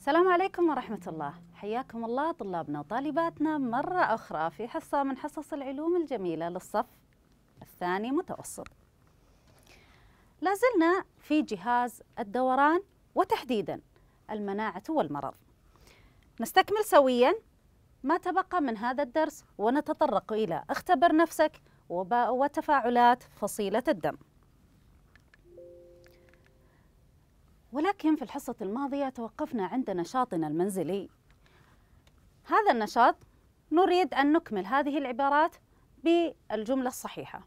السلام عليكم ورحمة الله حياكم الله طلابنا وطالباتنا مرة أخرى في حصة من حصص العلوم الجميلة للصف الثاني متوسط لازلنا في جهاز الدوران وتحديدا المناعة والمرض نستكمل سويا ما تبقى من هذا الدرس ونتطرق إلى اختبر نفسك وتفاعلات فصيلة الدم ولكن في الحصة الماضية توقفنا عند نشاطنا المنزلي هذا النشاط نريد أن نكمل هذه العبارات بالجملة الصحيحة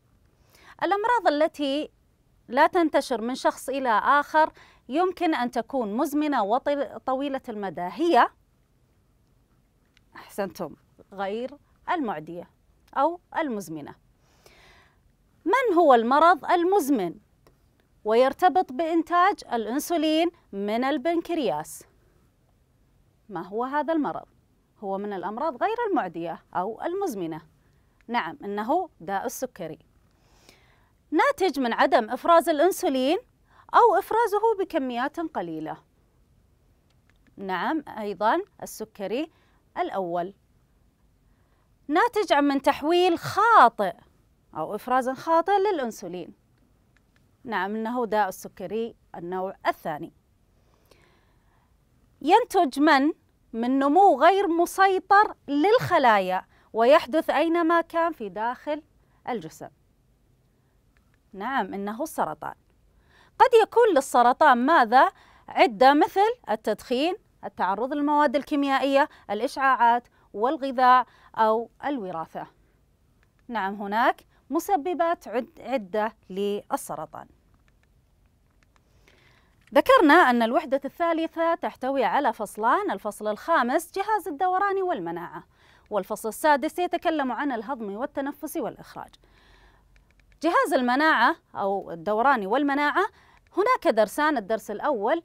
الأمراض التي لا تنتشر من شخص إلى آخر يمكن أن تكون مزمنة وطويلة المدى هي أحسنتم غير المعدية أو المزمنة من هو المرض المزمن ويرتبط بإنتاج الأنسولين من البنكرياس ما هو هذا المرض؟ هو من الأمراض غير المعدية أو المزمنة نعم إنه داء السكري ناتج من عدم إفراز الأنسولين أو إفرازه بكميات قليلة نعم أيضا السكري الأول ناتج عن من تحويل خاطئ أو إفراز خاطئ للأنسولين نعم إنه داء السكري النوع الثاني ينتج من من نمو غير مسيطر للخلايا ويحدث أينما كان في داخل الجسم نعم إنه السرطان قد يكون للسرطان ماذا؟ عدة مثل التدخين التعرض للمواد الكيميائية الإشعاعات والغذاء أو الوراثة نعم هناك مسببات عدة للسرطان ذكرنا أن الوحدة الثالثة تحتوي على فصلان الفصل الخامس جهاز الدوران والمناعة والفصل السادس يتكلم عن الهضم والتنفس والإخراج جهاز المناعة أو الدوران والمناعة هناك درسان الدرس الأول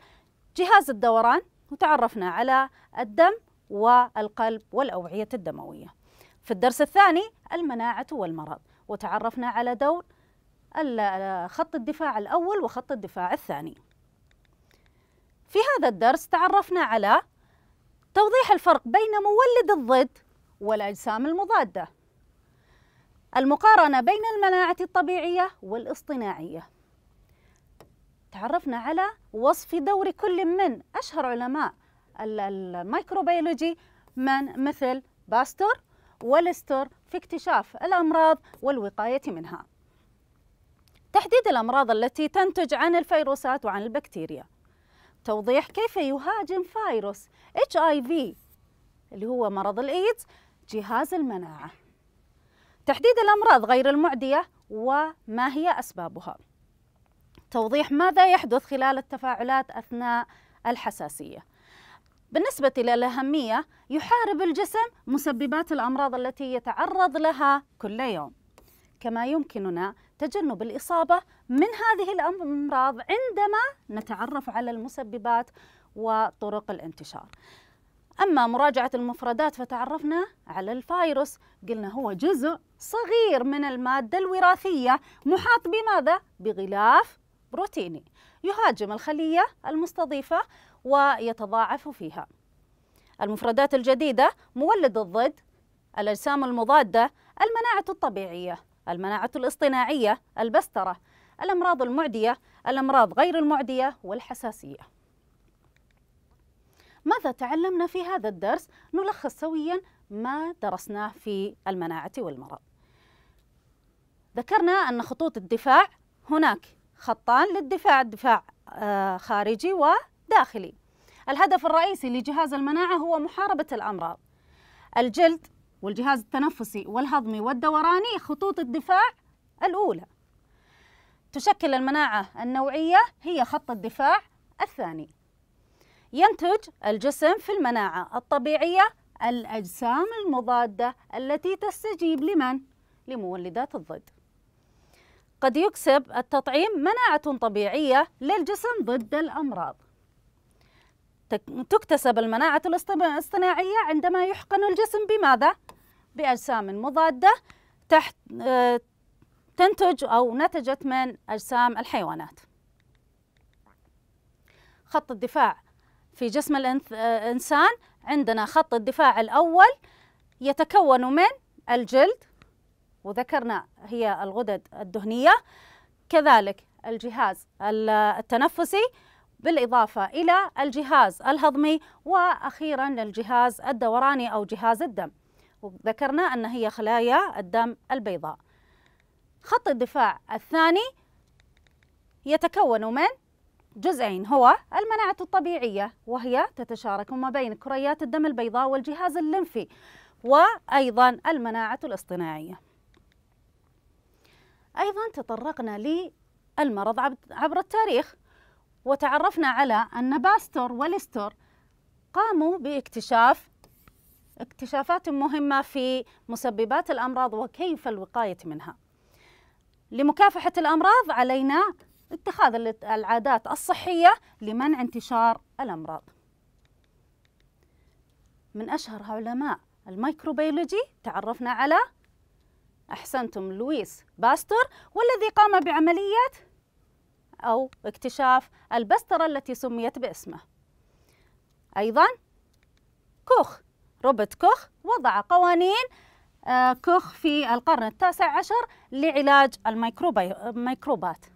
جهاز الدوران وتعرفنا على الدم والقلب والأوعية الدموية في الدرس الثاني المناعة والمرض وتعرفنا على دور خط الدفاع الأول وخط الدفاع الثاني في هذا الدرس تعرفنا على توضيح الفرق بين مولد الضد والأجسام المضادة المقارنة بين المناعة الطبيعية والاصطناعية تعرفنا على وصف دور كل من أشهر علماء الميكروبيولوجي من مثل باستور والستر في اكتشاف الأمراض والوقاية منها تحديد الأمراض التي تنتج عن الفيروسات وعن البكتيريا توضيح كيف يهاجم فيروس HIV اللي هو مرض الإيدز جهاز المناعة تحديد الأمراض غير المعدية وما هي أسبابها توضيح ماذا يحدث خلال التفاعلات أثناء الحساسية بالنسبة إلى الأهمية يحارب الجسم مسببات الأمراض التي يتعرض لها كل يوم كما يمكننا تجنب الإصابة من هذه الأمراض عندما نتعرف على المسببات وطرق الانتشار أما مراجعة المفردات فتعرفنا على الفيروس قلنا هو جزء صغير من المادة الوراثية محاط بماذا؟ بغلاف بروتيني يهاجم الخلية المستضيفة ويتضاعف فيها المفردات الجديدة مولد الضد الأجسام المضادة المناعة الطبيعية المناعة الاصطناعية البسترة الأمراض المعدية الأمراض غير المعدية والحساسية ماذا تعلمنا في هذا الدرس؟ نلخص سويا ما درسناه في المناعة والمرض ذكرنا أن خطوط الدفاع هناك خطان للدفاع الدفاع آه، خارجي و داخلي الهدف الرئيسي لجهاز المناعة هو محاربة الأمراض الجلد والجهاز التنفسي والهضمي والدوراني خطوط الدفاع الأولى تشكل المناعة النوعية هي خط الدفاع الثاني ينتج الجسم في المناعة الطبيعية الأجسام المضادة التي تستجيب لمن؟ لمولدات الضد قد يكسب التطعيم مناعة طبيعية للجسم ضد الأمراض تكتسب المناعة الاصطناعية عندما يحقن الجسم بماذا؟ بأجسام مضادة تحت تنتج أو نتجت من أجسام الحيوانات خط الدفاع في جسم الإنسان عندنا خط الدفاع الأول يتكون من الجلد وذكرنا هي الغدد الدهنية كذلك الجهاز التنفسي بالإضافة إلى الجهاز الهضمي وأخيرا الجهاز الدوراني أو جهاز الدم وذكرنا أن هي خلايا الدم البيضاء خط الدفاع الثاني يتكون من جزئين هو المناعة الطبيعية وهي تتشارك ما بين كريات الدم البيضاء والجهاز الليمفي وأيضا المناعة الاصطناعية أيضا تطرقنا للمرض عبر التاريخ وتعرفنا على أن باستور وليستور قاموا باكتشاف اكتشافات مهمة في مسببات الأمراض وكيف الوقاية منها لمكافحة الأمراض علينا اتخاذ العادات الصحية لمنع انتشار الأمراض من أشهر علماء الميكروبيولوجي تعرفنا على أحسنتم لويس باستور والذي قام بعملية أو اكتشاف البسترة التي سميت باسمه أيضا كوخ روبرت كوخ وضع قوانين آه، كوخ في القرن التاسع عشر لعلاج الميكروبات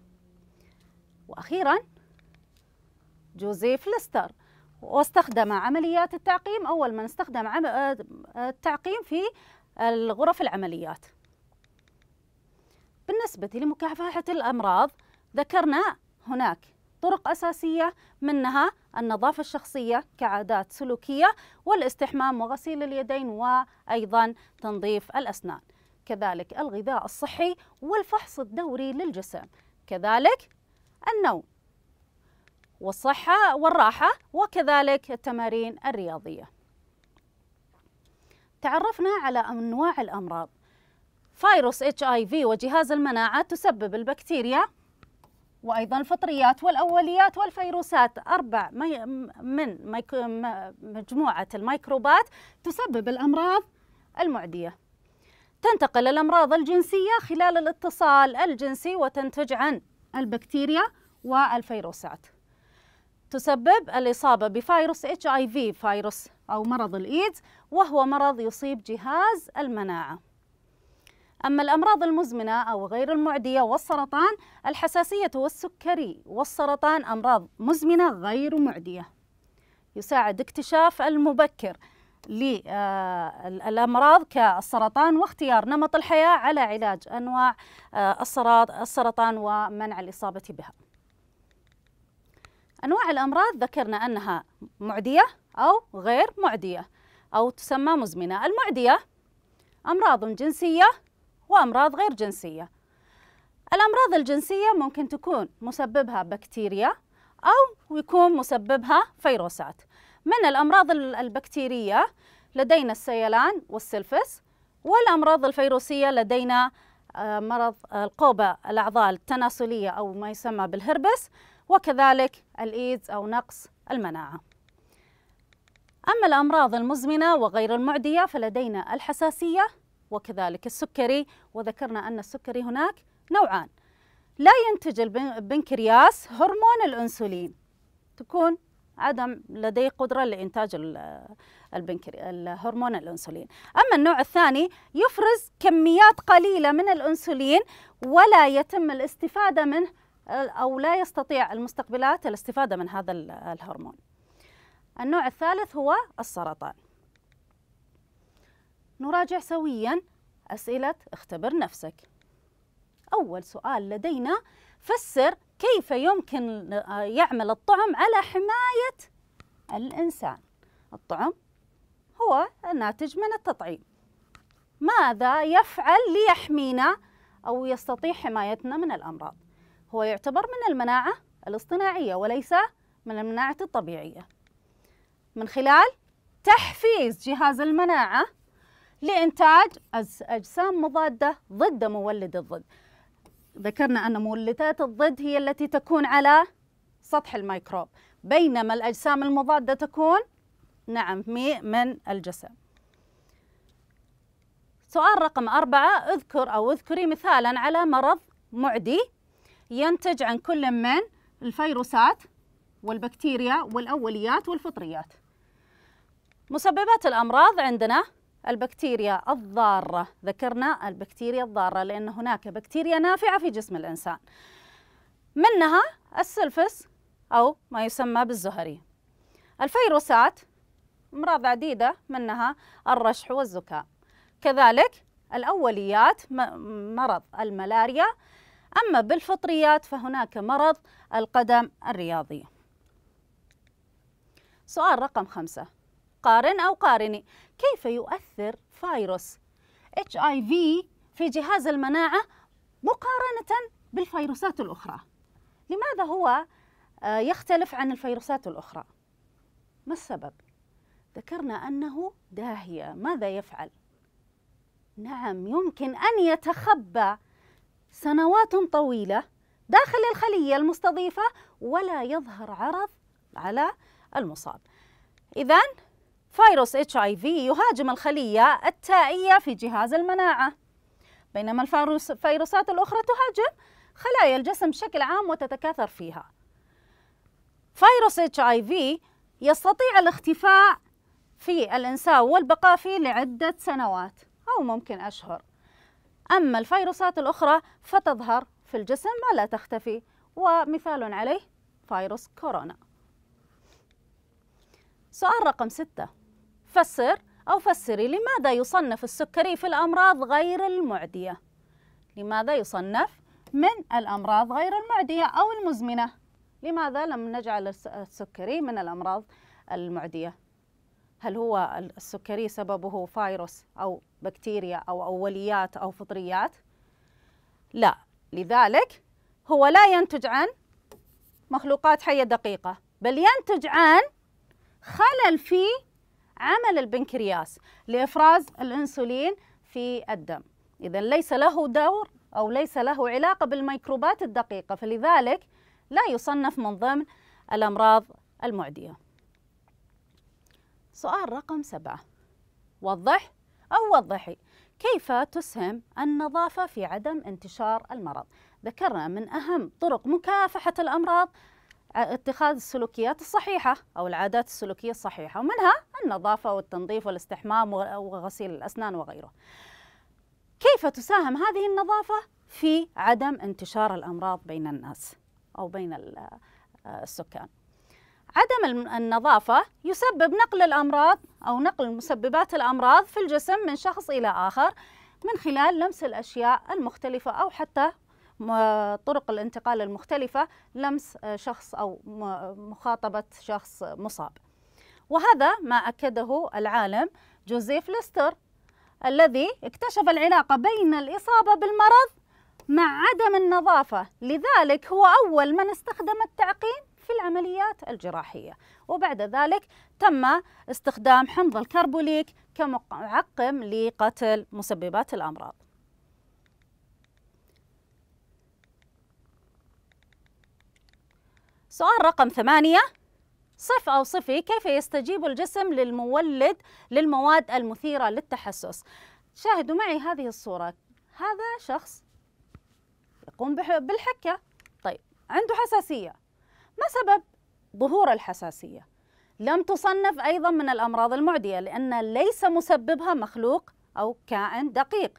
وأخيرا جوزيف ليستر واستخدم عمليات التعقيم أول من استخدم آه، التعقيم في الغرف العمليات بالنسبة لمكافحة الأمراض ذكرنا هناك طرق أساسية منها النظافة الشخصية كعادات سلوكية والاستحمام وغسيل اليدين وأيضا تنظيف الأسنان كذلك الغذاء الصحي والفحص الدوري للجسم كذلك النوم والصحة والراحة وكذلك التمارين الرياضية تعرفنا على أنواع الأمراض فيروس HIV وجهاز المناعة تسبب البكتيريا وأيضا الفطريات والأوليات والفيروسات أربع من مجموعة الميكروبات تسبب الأمراض المعدية تنتقل الأمراض الجنسية خلال الاتصال الجنسي وتنتج عن البكتيريا والفيروسات تسبب الإصابة بفيروس HIV فيروس أو مرض الإيدز وهو مرض يصيب جهاز المناعة أما الأمراض المزمنة أو غير المعدية والسرطان الحساسية والسكري والسرطان أمراض مزمنة غير معدية يساعد اكتشاف المبكر للأمراض آه، كالسرطان واختيار نمط الحياة على علاج أنواع آه، السرطان ومنع الإصابة بها أنواع الأمراض ذكرنا أنها معدية أو غير معدية أو تسمى مزمنة المعدية أمراض جنسية وأمراض غير جنسية الأمراض الجنسية ممكن تكون مسببها بكتيريا أو يكون مسببها فيروسات من الأمراض البكتيرية لدينا السيلان والسلفس والأمراض الفيروسية لدينا آه، مرض القوبة الأعضاء التناسلية أو ما يسمى بالهربس وكذلك الإيدز أو نقص المناعة أما الأمراض المزمنة وغير المعدية فلدينا الحساسية وكذلك السكري وذكرنا أن السكري هناك نوعان لا ينتج البنكرياس هرمون الأنسولين تكون عدم لديه قدرة لإنتاج البنكري الهرمون الأنسولين أما النوع الثاني يفرز كميات قليلة من الأنسولين ولا يتم الاستفادة منه أو لا يستطيع المستقبلات الاستفادة من هذا الهرمون النوع الثالث هو السرطان نراجع سويا أسئلة اختبر نفسك أول سؤال لدينا فسر كيف يمكن آه، يعمل الطعم على حماية الإنسان الطعم هو ناتج من التطعيم ماذا يفعل ليحمينا أو يستطيع حمايتنا من الأمراض هو يعتبر من المناعة الاصطناعية وليس من المناعة الطبيعية من خلال تحفيز جهاز المناعة لإنتاج أجسام مضادة ضد مولد الضد ذكرنا أن مولدات الضد هي التي تكون على سطح الميكروب بينما الأجسام المضادة تكون نعم من الجسم سؤال رقم أربعة اذكر أو اذكري مثالا على مرض معدي ينتج عن كل من الفيروسات والبكتيريا والأوليات والفطريات مسببات الأمراض عندنا البكتيريا الضارة ذكرنا البكتيريا الضارة لأن هناك بكتيريا نافعة في جسم الإنسان منها السلفس أو ما يسمى بالزهري الفيروسات أمراض عديدة منها الرشح والزكام كذلك الأوليات مرض الملاريا أما بالفطريات فهناك مرض القدم الرياضي سؤال رقم خمسة قارن أو قارني كيف يؤثر فيروس HIV في جهاز المناعة مقارنة بالفيروسات الأخرى لماذا هو آه، يختلف عن الفيروسات الأخرى ما السبب؟ ذكرنا أنه داهية ماذا يفعل؟ نعم يمكن أن يتخبى سنوات طويلة داخل الخلية المستضيفة ولا يظهر عرض على المصاب إذا فيروس اتش اي في يهاجم الخلية التائية في جهاز المناعة بينما الفيروسات الأخرى تهاجم خلايا الجسم بشكل عام وتتكاثر فيها فيروس اتش اي في يستطيع الاختفاء في الإنسان والبقاء فيه لعدة سنوات أو ممكن أشهر أما الفيروسات الأخرى فتظهر في الجسم ولا تختفي ومثال عليه فيروس كورونا سؤال رقم ستة فسر أو فسري لماذا يصنف السكري في الأمراض غير المعدية لماذا يصنف من الأمراض غير المعدية أو المزمنة لماذا لم نجعل السكري من الأمراض المعدية هل هو السكري سببه فيروس أو بكتيريا أو أوليات أو فطريات لا لذلك هو لا ينتج عن مخلوقات حية دقيقة بل ينتج عن خلل في عمل البنكرياس لإفراز الأنسولين في الدم إذا ليس له دور أو ليس له علاقة بالميكروبات الدقيقة فلذلك لا يصنف من ضمن الأمراض المعدية سؤال رقم سبعة وضح أو وضحي كيف تسهم النظافة في عدم انتشار المرض؟ ذكرنا من أهم طرق مكافحة الأمراض اتخاذ السلوكيات الصحيحة أو العادات السلوكية الصحيحة ومنها النظافة والتنظيف والاستحمام وغسيل الأسنان وغيره كيف تساهم هذه النظافة في عدم انتشار الأمراض بين الناس أو بين السكان عدم النظافة يسبب نقل الأمراض أو نقل مسببات الأمراض في الجسم من شخص إلى آخر من خلال لمس الأشياء المختلفة أو حتى طرق الانتقال المختلفة لمس آه، شخص أو مخاطبة شخص مصاب وهذا ما أكده العالم جوزيف ليستر الذي اكتشف العلاقة بين الإصابة بالمرض مع عدم النظافة لذلك هو أول من استخدم التعقيم في العمليات الجراحية وبعد ذلك تم استخدام حمض الكربوليك كمعقم لقتل مسببات الأمراض سؤال رقم ثمانية صف أو صفي كيف يستجيب الجسم للمولد للمواد المثيرة للتحسس شاهدوا معي هذه الصورة هذا شخص يقوم بالحكة طيب عنده حساسية ما سبب ظهور الحساسية لم تصنف أيضا من الأمراض المعدية لأن ليس مسببها مخلوق أو كائن دقيق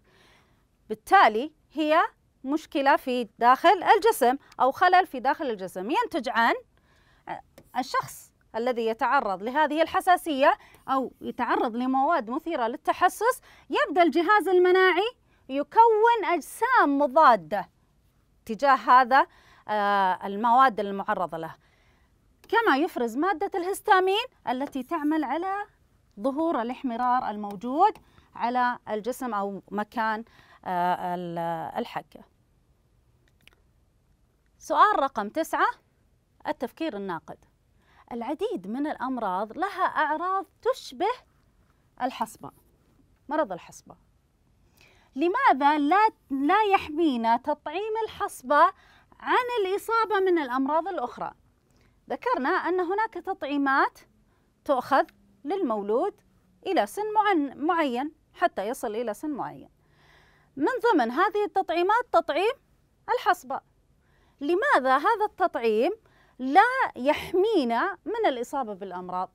بالتالي هي مشكلة في داخل الجسم أو خلل في داخل الجسم ينتج عن الشخص الذي يتعرض لهذه الحساسية أو يتعرض لمواد مثيرة للتحسس يبدأ الجهاز المناعي يكون أجسام مضادة تجاه هذا آه، المواد المعرضة له كما يفرز مادة الهستامين التي تعمل على ظهور الاحمرار الموجود على الجسم أو مكان آه، الحكة سؤال رقم تسعة التفكير الناقد العديد من الأمراض لها أعراض تشبه الحصبة مرض الحصبة لماذا لا لا يحمينا تطعيم الحصبة عن الإصابة من الأمراض الأخرى ذكرنا أن هناك تطعيمات تؤخذ للمولود إلى سن معين حتى يصل إلى سن معين من ضمن هذه التطعيمات تطعيم الحصبة لماذا هذا التطعيم لا يحمينا من الإصابة بالأمراض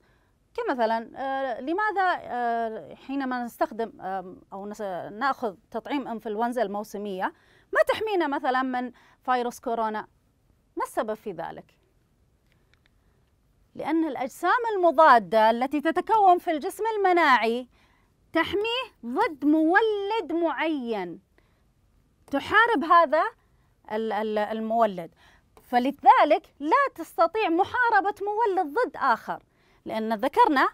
كمثلا آه، لماذا آه، حينما نستخدم أو نأخذ تطعيم إنفلونزا الموسمية ما تحمينا مثلا من فيروس كورونا ما السبب في ذلك؟ لأن الأجسام المضادة التي تتكون في الجسم المناعي تحميه ضد مولد معين تحارب هذا المولد فلذلك لا تستطيع محاربة مولد ضد آخر لأن ذكرنا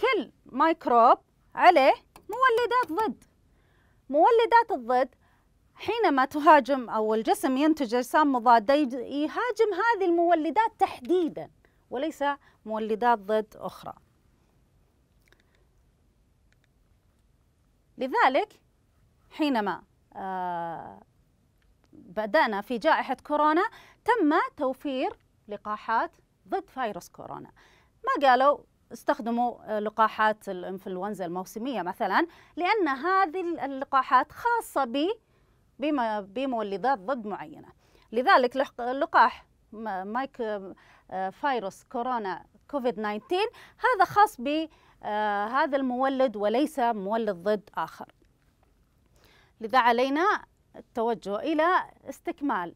كل ميكروب عليه مولدات ضد مولدات الضد حينما تهاجم أو الجسم ينتج أجسام مضادة يهاجم هذه المولدات تحديدا وليس مولدات ضد أخرى لذلك حينما آه بدأنا في جائحة كورونا تم توفير لقاحات ضد فيروس كورونا ما قالوا استخدموا لقاحات الانفلونزا الموسمية مثلا لأن هذه اللقاحات خاصة ب بمولدات ضد معينة لذلك لقاح مايك آه، فيروس كورونا كوفيد 19 هذا خاص بهذا آه، المولد وليس مولد ضد آخر لذا علينا التوجه إلى استكمال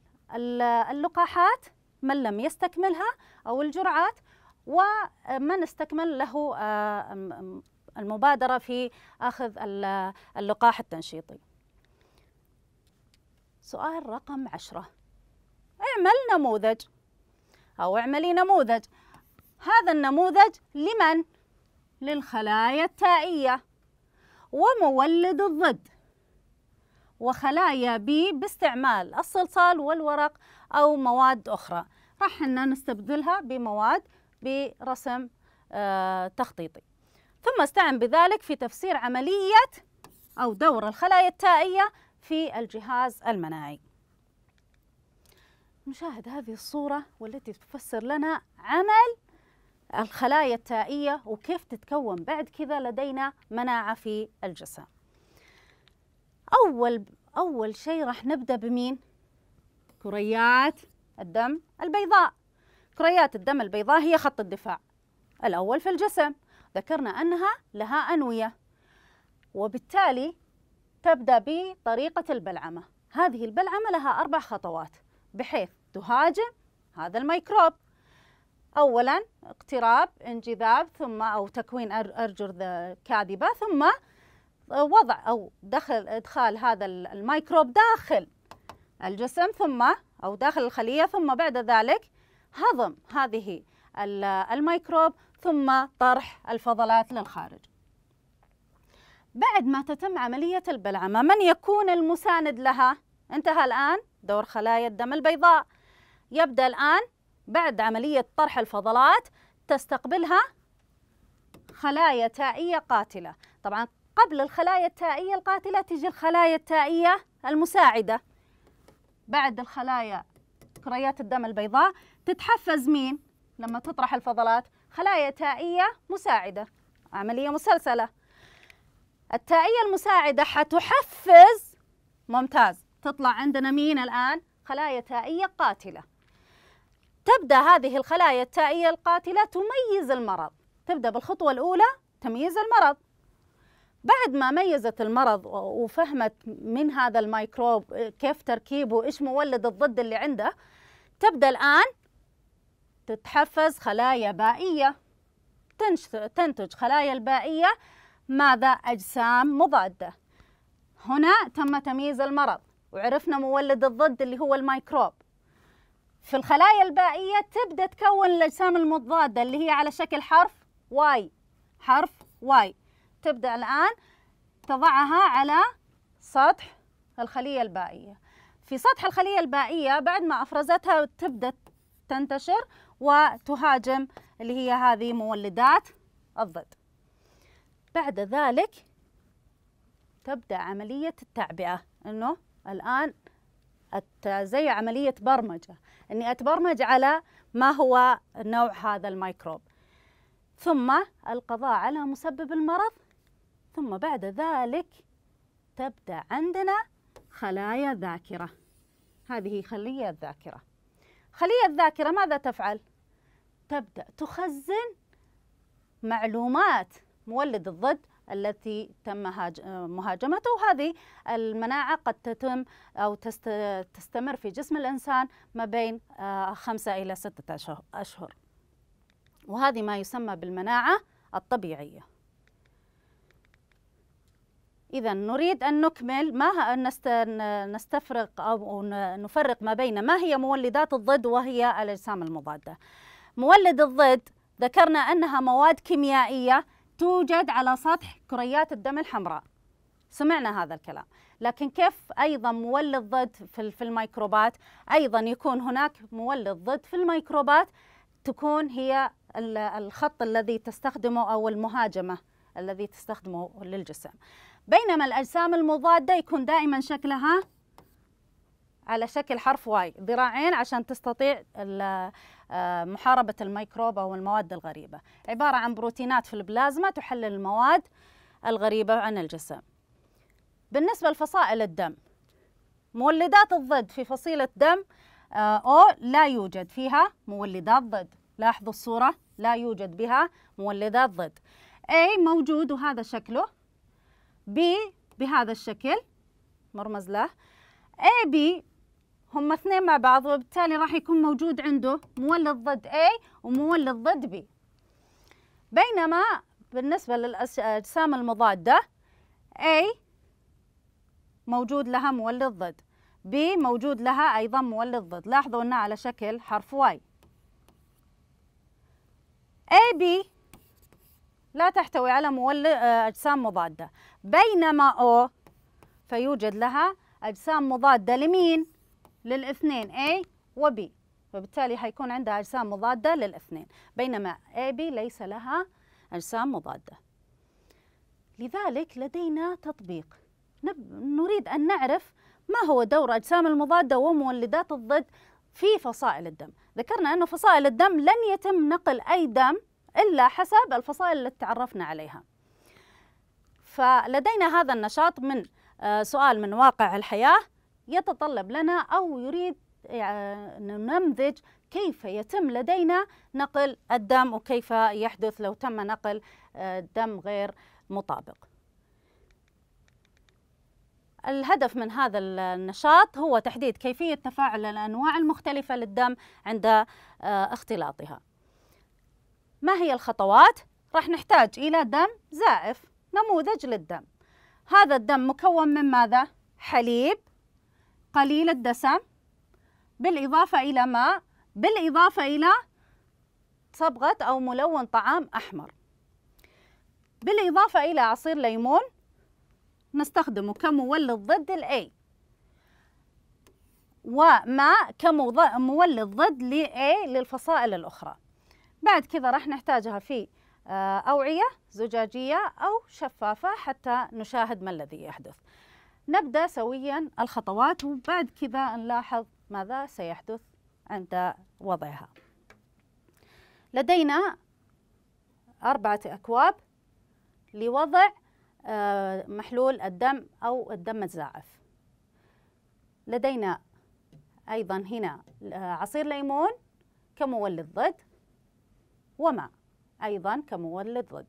اللقاحات من لم يستكملها أو الجرعات ومن استكمل له آه، المبادرة في أخذ اللقاح التنشيطي سؤال رقم عشرة اعمل نموذج أو اعملي نموذج هذا النموذج لمن؟ للخلايا التائية ومولد الضد وخلايا بي باستعمال الصلصال والورق أو مواد أخرى راح نستبدلها بمواد برسم آه، تخطيطي ثم استعن بذلك في تفسير عملية أو دور الخلايا التائية في الجهاز المناعي نشاهد هذه الصورة والتي تفسر لنا عمل الخلايا التائية وكيف تتكون بعد كذا لدينا مناعة في الجسم أول أول شيء راح نبدأ بمين؟ كريات الدم البيضاء كريات الدم البيضاء هي خط الدفاع الأول في الجسم ذكرنا أنها لها أنوية وبالتالي تبدأ بطريقة البلعمة هذه البلعمة لها أربع خطوات بحيث تهاجم هذا الميكروب أولا اقتراب انجذاب ثم أو تكوين أرجل كاذبة ثم وضع أو دخل إدخال هذا الميكروب داخل الجسم ثم أو داخل الخلية ثم بعد ذلك هضم هذه الميكروب ثم طرح الفضلات للخارج بعد ما تتم عملية البلعمة من يكون المساند لها؟ انتهى الآن دور خلايا الدم البيضاء يبدأ الآن بعد عملية طرح الفضلات تستقبلها خلايا تائية قاتلة طبعا قبل الخلايا التائية القاتلة تجي الخلايا التائية المساعدة بعد الخلايا كريات الدم البيضاء تتحفز مين لما تطرح الفضلات خلايا تائية مساعدة عملية مسلسلة التائية المساعدة حتحفز ممتاز تطلع عندنا مين الآن خلايا تائية قاتلة تبدأ هذه الخلايا التائية القاتلة تميز المرض تبدأ بالخطوة الأولى تمييز المرض بعد ما ميزت المرض وفهمت من هذا الميكروب آه، كيف تركيبه إيش مولد الضد اللي عنده تبدأ الآن تتحفز خلايا بائية تنتج خلايا البائية ماذا أجسام مضادة هنا تم تمييز المرض وعرفنا مولد الضد اللي هو الميكروب في الخلايا البائية تبدأ تكون الأجسام المضادة اللي هي على شكل حرف واي حرف واي تبدأ الآن تضعها على سطح الخلية البائية في سطح الخلية البائية بعد ما أفرزتها تبدأ تنتشر وتهاجم اللي هي هذه مولدات الضد بعد ذلك تبدأ عملية التعبئة أنه الآن زي عملية برمجة أني أتبرمج على ما هو نوع هذا الميكروب ثم القضاء على مسبب المرض ثم بعد ذلك تبدأ عندنا خلايا ذاكرة هذه خلية الذاكرة خلية الذاكرة ماذا تفعل؟ تبدأ تخزن معلومات مولد الضد التي تم مهاجمته وهذه المناعة قد تتم أو تستمر في جسم الإنسان ما بين آه، خمسة إلى ستة أشهر وهذه ما يسمى بالمناعة الطبيعية إذا نريد أن نكمل ما نستفرق أو نفرق ما بين ما هي مولدات الضد وهي الأجسام المضادة مولد الضد ذكرنا أنها مواد كيميائية توجد على سطح كريات الدم الحمراء سمعنا هذا الكلام لكن كيف أيضا مولد ضد في الميكروبات أيضا يكون هناك مولد ضد في الميكروبات تكون هي الخط الذي تستخدمه أو المهاجمة الذي تستخدمه للجسم بينما الأجسام المضادة يكون دائما شكلها على شكل حرف واي ذراعين عشان تستطيع آه، محاربة الميكروب أو المواد الغريبة عبارة عن بروتينات في البلازما تحلل المواد الغريبة عن الجسم بالنسبة لفصائل الدم مولدات الضد في فصيلة دم آه، أو لا يوجد فيها مولدات ضد لاحظوا الصورة لا يوجد بها مولدات ضد أي موجود وهذا شكله B بهذا الشكل مرمز له B هم اثنين مع بعض وبالتالي راح يكون موجود عنده مولد ضد A ومولد ضد B بينما بالنسبة للأجسام المضادة A موجود لها مولد ضد B موجود لها أيضا مولد ضد لاحظوا أنها على شكل حرف Y B لا تحتوي على آه، أجسام مضادة بينما O فيوجد لها أجسام مضادة لمين؟ للاثنين A و B وبالتالي حيكون عندها أجسام مضادة للاثنين بينما AB ليس لها أجسام مضادة لذلك لدينا تطبيق نب... نريد أن نعرف ما هو دور أجسام المضادة ومولدات الضد في فصائل الدم ذكرنا أن فصائل الدم لن يتم نقل أي دم إلا حسب الفصائل التي تعرفنا عليها فلدينا هذا النشاط من آه، سؤال من واقع الحياة يتطلب لنا أو يريد يعني، نمذج كيف يتم لدينا نقل الدم وكيف يحدث لو تم نقل آه، دم غير مطابق الهدف من هذا النشاط هو تحديد كيفية تفاعل الأنواع المختلفة للدم عند آه، اختلاطها ما هي الخطوات؟ راح نحتاج إلى دم زائف نموذج للدم هذا الدم مكون من ماذا؟ حليب قليل الدسم بالإضافة إلى ماء بالإضافة إلى صبغة أو ملون طعام أحمر بالإضافة إلى عصير ليمون نستخدمه كمولد ضد الأي وماء كمولد ضد لأي للفصائل الأخرى بعد كذا راح نحتاجها في آه، أوعية زجاجية أو شفافة حتى نشاهد ما الذي يحدث نبدأ سويا الخطوات وبعد كذا نلاحظ ماذا سيحدث عند وضعها لدينا أربعة أكواب لوضع آه، محلول الدم أو الدم الزاعف لدينا أيضا هنا آه، عصير ليمون كمولد ضد وما أيضا كمولد ضد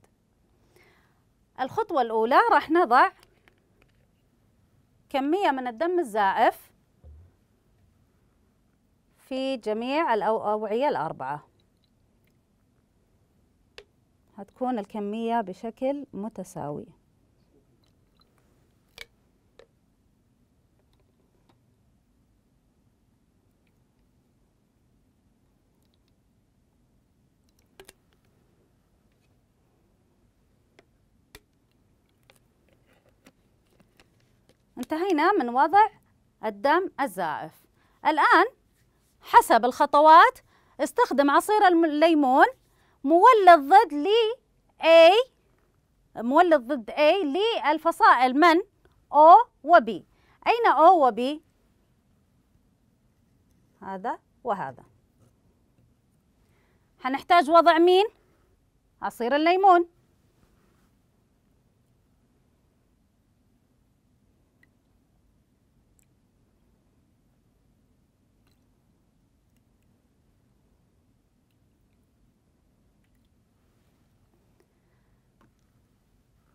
الخطوة الأولى راح نضع كمية من الدم الزائف في جميع الأوعية الأربعة هتكون الكمية بشكل متساوي انتهينا من وضع الدم الزائف الآن حسب الخطوات استخدم عصير الليمون مولد ضد لي A مولد ضد A للفصائل من O و B أين O و B؟ هذا وهذا هنحتاج وضع مين؟ عصير الليمون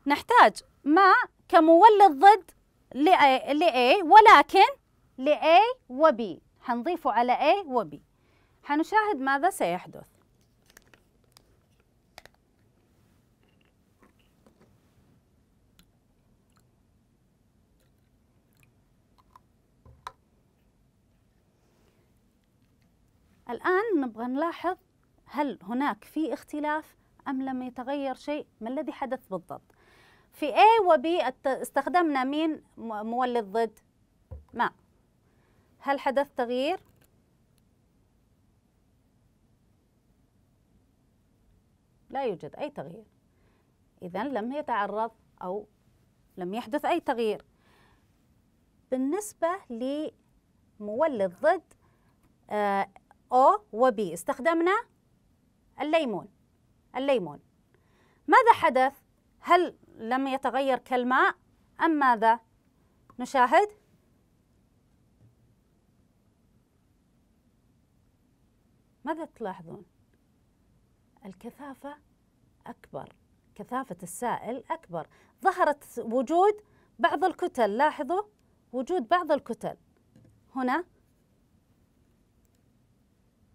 نحتاج ما كمولد ضد ل A ولكن ل A و B حنضيفه على A و B حنشاهد ماذا سيحدث الآن نبغى نلاحظ هل هناك في اختلاف أم لم يتغير شيء ما الذي حدث بالضبط في A و B استخدمنا مين مولد ضد ماء هل حدث تغيير لا يوجد أي تغيير إذا لم يتعرض أو لم يحدث أي تغيير بالنسبة لمولد ضد أو آه، B استخدمنا الليمون الليمون ماذا حدث؟ هل لم يتغير كالماء أم ماذا؟ نشاهد ماذا تلاحظون؟ الكثافة أكبر كثافة السائل أكبر ظهرت وجود بعض الكتل لاحظوا وجود بعض الكتل هنا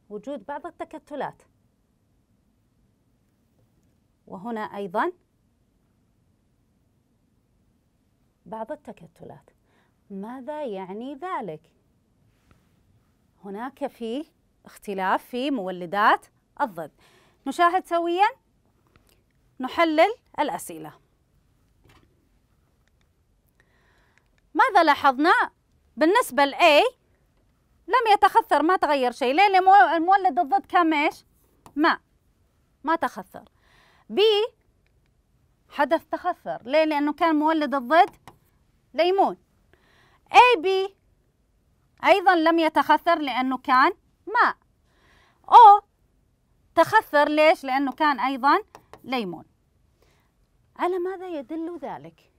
وجود بعض التكتلات وهنا أيضا بعض التكتلات ماذا يعني ذلك؟ هناك في اختلاف في مولدات الضد نشاهد سويا نحلل الأسئلة ماذا لاحظنا؟ بالنسبة ل A لم يتخثر ما تغير شيء ليه المولد الضد كان ايش؟ ماء ما تخثر B حدث تخثر ليه؟ لأنه كان مولد الضد ليمون اي بي أيضا لم يتخثر لأنه كان ماء أو تخثر ليش؟ لأنه كان أيضا ليمون على ماذا يدل ذلك؟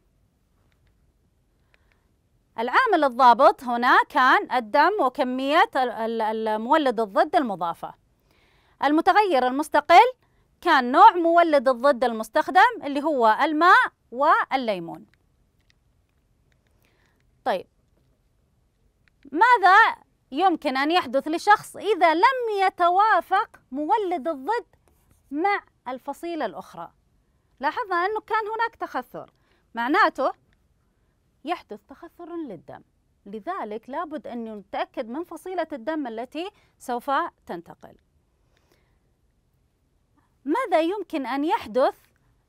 العامل الضابط هنا كان الدم وكمية المولد الضد المضافة المتغير المستقل كان نوع مولد الضد المستخدم اللي هو الماء والليمون ماذا يمكن أن يحدث لشخص إذا لم يتوافق مولد الضد مع الفصيلة الأخرى لاحظنا أنه كان هناك تخثر معناته يحدث تخثر للدم لذلك لابد أن نتأكد من فصيلة الدم التي سوف تنتقل ماذا يمكن أن يحدث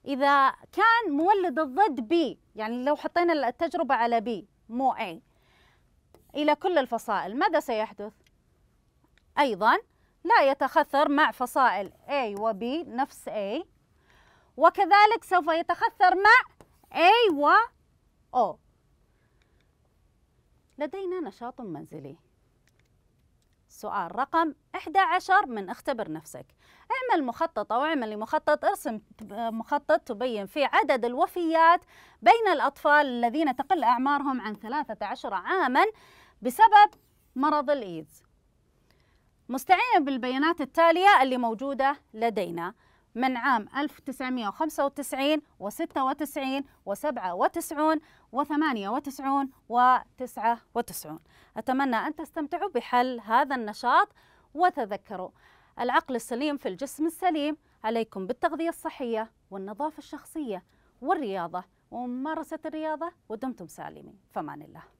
إذا كان مولد الضد بي يعني لو حطينا التجربة على بي مو A إلى كل الفصائل ماذا سيحدث؟ أيضا لا يتخثر مع فصائل A و B نفس A وكذلك سوف يتخثر مع A و O لدينا نشاط منزلي سؤال رقم 11 من اختبر نفسك اعمل مخطط أو اعمل لمخطط ارسم مخطط تبين فيه عدد الوفيات بين الأطفال الذين تقل أعمارهم عن 13 عاماً بسبب مرض الإيدز مستعينا بالبيانات التالية اللي موجودة لدينا من عام 1995 و 96 و 97 و 98 و 99 أتمنى أن تستمتعوا بحل هذا النشاط وتذكروا العقل السليم في الجسم السليم عليكم بالتغذية الصحية والنظافة الشخصية والرياضة وممارسة الرياضة ودمتم سالمين فمان الله